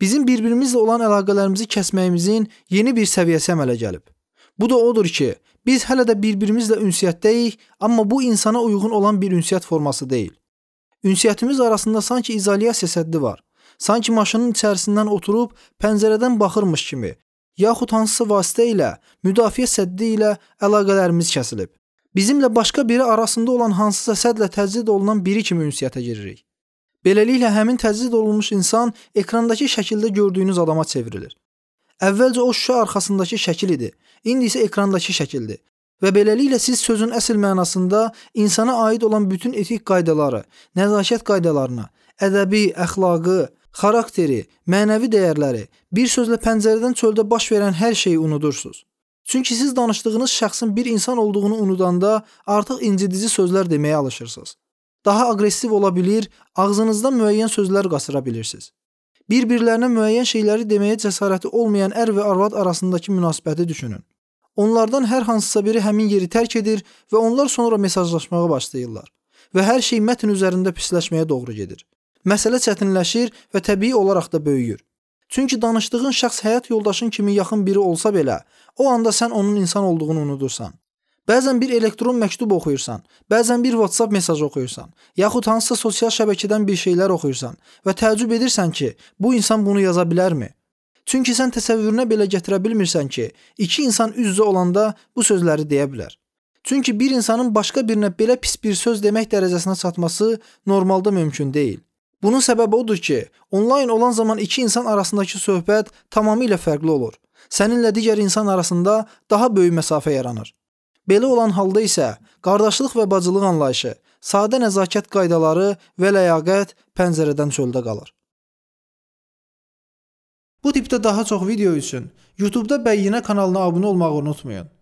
bizim bir-birimizlə olan əlaqələrimizi kəsməyimizin yeni bir səviyyəsi əmələ gəlib. Bu da odur ki, biz hələ də bir-birimizlə ünsiyyətdəyik, amma bu insana uyğun olan bir ünsiyyət forması deyil. Ünsiyyətimiz arasında sanki izolyasiya səddi var. Sanki maşının içərisindən oturub pəncərədən baxırmış kimi, yaxud hansısa vasitə ilə, müdafiə səddi ilə əlaqələrimiz kəsilib. Bizimlə başqa biri arasında olan hansısa sədlə təcrid olunan biri kimi ünsiyyətə giririk. Beləliklə həmin təcrid olunmuş insan ekrandakı şəkildə gördüyünüz adama çevrilir. Əvvəlcə o şüşə arxasındakı şəkil idi, indi isə ekrandakı şəkildir. Və beləliklə siz sözün əsl mənasında insana aid olan bütün etik qaydaları, nəzakət qaydalarına, ədəbi, əxlaqı, xarakteri, mənəvi dəyərləri, bir sözlə pəncərədən çöldə baş verən hər şeyi unudursunuz. Çünki siz danışdığınız şəxsin bir insan olduğunu unudanda artıq incidici sözlər deməyə alışırsınız daha aqressiv ola bilir, ağzınızda müəyyən sözlər qasıra bilirsiniz. Bir-birlərinə müəyyən şeyləri deməyə cəsarəti olmayan ər və arvad arasındakı münasibəti düşünün. Onlardan hər hansısa biri həmin yeri tərk edir və onlar sonra mesajlaşmağa başlayırlar və hər şey mətn üzərində pisləşməyə doğru gedir. Məsələ çətinləşir və təbii olaraq da böyüyür. Çünki danışdığın şəxs həyat yoldaşın kimi yaxın biri olsa belə, o anda sən onun insan olduğunu unudursan. Bəzən bir elektron məktub oxuyursan, bəzən bir WhatsApp mesajı oxuyursan, yaxud hansısa sosial şəbəkədən bir şeylər oxuyursan və təəccüb edirsən ki, bu insan bunu yaza bilərmi? Çünki sən təsəvvürünə belə gətirə bilmirsən ki, iki insan üz-üzə olanda bu sözləri deyə bilər. Çünki bir insanın başqa birinə belə pis bir söz demək dərəcəsinə çatması normalda mümkün deyil. Bunun səbəbi odur ki, onlayn olan zaman iki insan arasındakı söhbət tamamilə fərqli olur. Səninlə digər insan arasında daha böyük məsafə yaranır. Belə olan halda isə qardaşlıq və bacılıq anlayışı, sadə nəzakət qaydaları və ləyaqət pəncərədən çöldə qalır. Bu tipdə daha çox video üçün YouTube-da Bəyyinə kanalına abunə olmağı unutmayın.